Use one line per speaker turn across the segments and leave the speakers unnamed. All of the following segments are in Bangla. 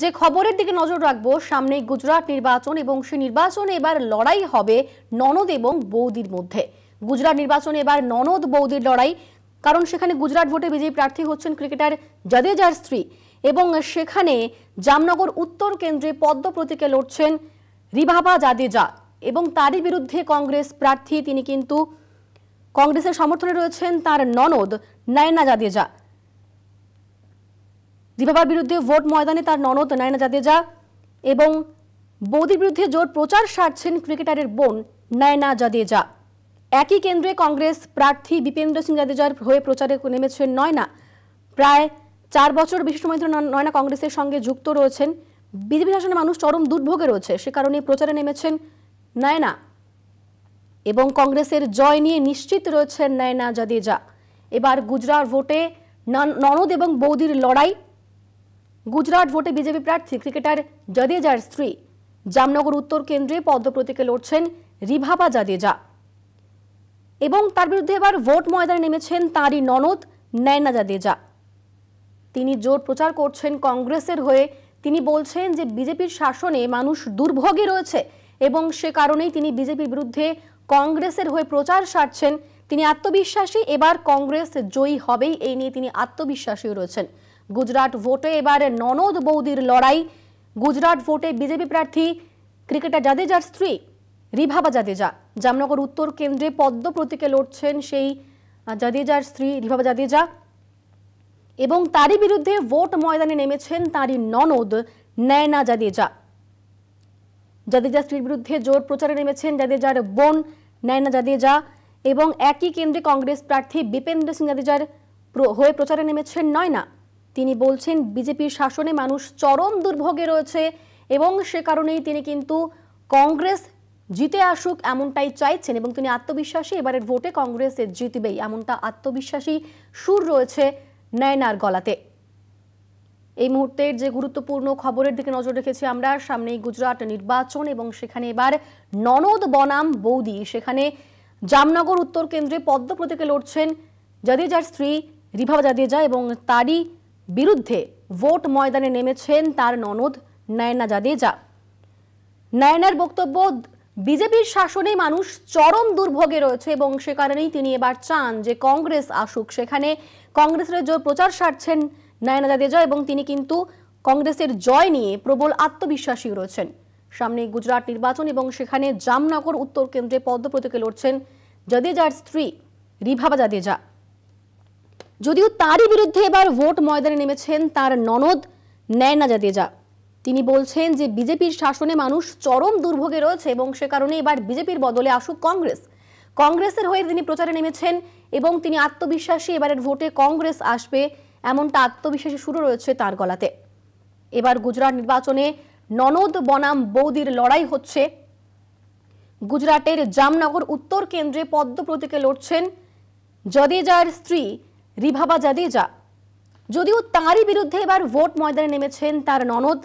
যে খবরের দিকে নজর রাখবো সামনে গুজরাট নির্বাচন এবং সেই নির্বাচনে এবার লড়াই হবে ননদ এবং বৌদির মধ্যে গুজরাট নির্বাচনে এবার ননদ বৌদির লড়াই কারণ সেখানে গুজরাট ভোটে বিজেপি প্রার্থী হচ্ছেন ক্রিকেটার জাদেজার স্ত্রী এবং সেখানে জামনগর উত্তর কেন্দ্রে পদ্ম প্রতীকে লড়ছেন রিভাবা জাদেজা এবং তারই বিরুদ্ধে কংগ্রেস প্রার্থী তিনি কিন্তু কংগ্রেসের সমর্থনে রয়েছেন তার ননদ নয়না জাদেজা দিবাবার বিরুদ্ধে ভোট ময়দানে তার ননদ নায়না জাদেজা এবং বৌদির বিরুদ্ধে জোর প্রচার সারছেন ক্রিকেটারের বোন নায়না জাদেজা একই কেন্দ্রে কংগ্রেস প্রার্থী বিপেন্দ্র সিং জাদেজার হয়ে প্রচারে নেমেছেন নয়না প্রায় চার বছর বিশিষ্ট সময় নয়না কংগ্রেসের সঙ্গে যুক্ত রয়েছেন বিজেপি শাসনের মানুষ চরম দুর্ভোগে রয়েছে সে কারণে প্রচারে নেমেছেন নয়না এবং কংগ্রেসের জয় নিয়ে নিশ্চিত রয়েছেন নয়না জাদেজা এবার গুজরাট ভোটে ননদ এবং বৌদির লড়াই গুজরাট ভোটে বিজেপি প্রার্থী ক্রিকেটার জাদেজার স্ত্রী জামনগর উত্তর কেন্দ্রে পদ্মপ্রতীকে লড়ছেন রিভাবা জাদেজা এবং তার বিরুদ্ধে এবার ভোট ময়দানে নেমেছেন তাঁরই ননদ নয়না জাদেজা তিনি জোর প্রচার করছেন কংগ্রেসের হয়ে তিনি বলছেন যে বিজেপির শাসনে মানুষ দুর্ভোগে রয়েছে এবং সে কারণেই তিনি বিজেপির বিরুদ্ধে কংগ্রেসের হয়ে প্রচার সারছেন তিনি আত্মবিশ্বাসী এবার কংগ্রেস জয়ী হবেই এই নিয়ে তিনি আত্মবিশ্বাসী রয়েছেন গুজরাট ভোটে এবার ননদ বৌদির লড়াই গুজরাট ভোটে বিজেপি প্রার্থী ক্রিকেটার জাদেজার স্ত্রী রিভাবা জাদেজা জামনগর উত্তর কেন্দ্রে পদ্ম প্রতীকে লড়ছেন সেই জাদেজার স্ত্রী রিভাবা জাদেজা এবং তারই বিরুদ্ধে ভোট ময়দানে নেমেছেন তারই ননদ নয়না জাদেজা জাদেজা স্ত্রীর বিরুদ্ধে জোর প্রচারে নেমেছেন জাদেজার বোন নয়না জাদেজা এবং একই কেন্দ্রে কংগ্রেস প্রার্থী বিপেন্দ্র সিং জাদেজার হয়ে প্রচারে নেমেছেন নয়না তিনি বলছেন বিজেপির শাসনে মানুষ চরম দুর্ভোগে রয়েছে এবং সে কারণেই তিনি কিন্তু কংগ্রেস জিতে আসুক এমনটাই চাইছেন এবং তিনি আত্মবিশ্বাসী এবারের ভোটে কংগ্রেসে জিতবেই এমনটা আত্মবিশ্বাসী সুর রয়েছে নয়নার গলাতে এই মুহূর্তের যে গুরুত্বপূর্ণ খবরের দিকে নজর রেখেছি আমরা সামনেই গুজরাট নির্বাচন এবং সেখানে এবার ননদ বনাম বৌদি সেখানে জামনগর উত্তর কেন্দ্রে পদ্ম প্রতীকে লড়ছেন জাদেজার স্ত্রী রিভা জাদেজা এবং তারই বিরুদ্ধে ভোট ময়দানে নেমেছেন তার ননদ নয়না জাদেজা নয়নার বক্তব্য বিজেপির শাসনে মানুষ চরম দুর্ভোগে রয়েছে এবং সে কারণেই তিনি এবার চান যে কংগ্রেস আসুক সেখানে কংগ্রেসের জোর প্রচার সারছেন নয়না জাদেজা এবং তিনি কিন্তু কংগ্রেসের জয় নিয়ে প্রবল আত্মবিশ্বাসী রয়েছেন সামনে গুজরাট নির্বাচন এবং সেখানে জামনগর উত্তর কেন্দ্রে পদ্মপ্রতীকে লড়ছেন জাদেজার স্ত্রী রিভাবা জাদেজা যদিও তারই বিরুদ্ধে এবার ভোট ময়দানে নেমেছেন তার ননদ ন্যায়না জাদেজা তিনি বলছেন যে বিজেপির শাসনে মানুষ চরম দুর্ভোগে রয়েছে এবং সে কারণে এবার বিজেপির বদলে আসুক কংগ্রেস কংগ্রেসের হয়ে তিনি প্রচারে নেমেছেন এবং তিনি আত্মবিশ্বাসী এবারের ভোটে কংগ্রেস আসবে এমনটা আত্মবিশ্বাসী শুরু রয়েছে তার গলাতে এবার গুজরাট নির্বাচনে ননদ বনাম বৌদির লড়াই হচ্ছে গুজরাটের জামনগর উত্তর কেন্দ্রে পদ্ম প্রতীকে লড়ছেন জদেজার স্ত্রী রিভাবা জাদেজা যদিও তাঁরই বিরুদ্ধে এবার ভোট ময়দানে নেমেছেন তার ননদ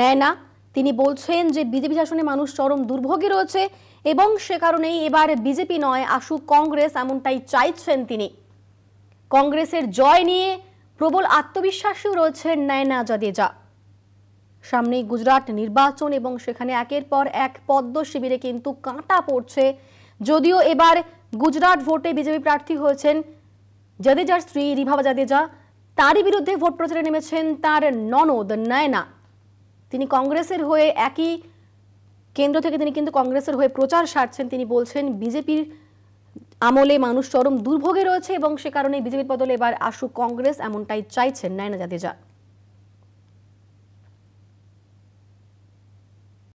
নয়না তিনি বলছেন যে বিজেপি শাসনে মানুষ চরম দুর্ভোগে রয়েছে এবং সে কারণেই এবার বিজেপি নয় আসুক কংগ্রেস এমনটাই চাইছেন তিনি কংগ্রেসের জয় নিয়ে প্রবল আত্মবিশ্বাসীও রয়েছে নয়না জাদেজা সামনেই গুজরাট নির্বাচন এবং সেখানে একের পর এক পদ্ম শিবিরে কিন্তু কাঁটা পড়ছে যদিও এবার গুজরাট ভোটে বিজেপি প্রার্থী হয়েছেন জাদেজার স্ত্রী রিভাবা জাদেজা তারই বিরুদ্ধে ভোট প্রচারে নেমেছেন তার ননদ নয়না তিনি কংগ্রেসের হয়ে একই কেন্দ্র থেকে তিনি কিন্তু কংগ্রেসের হয়ে প্রচার সারছেন তিনি বলছেন বিজেপির আমলে মানুষ চরম দুর্ভোগে রয়েছে এবং সে কারণে বিজেপির বদলে এবার আসুক কংগ্রেস এমনটাই চাইছেন নায়না জাদেজা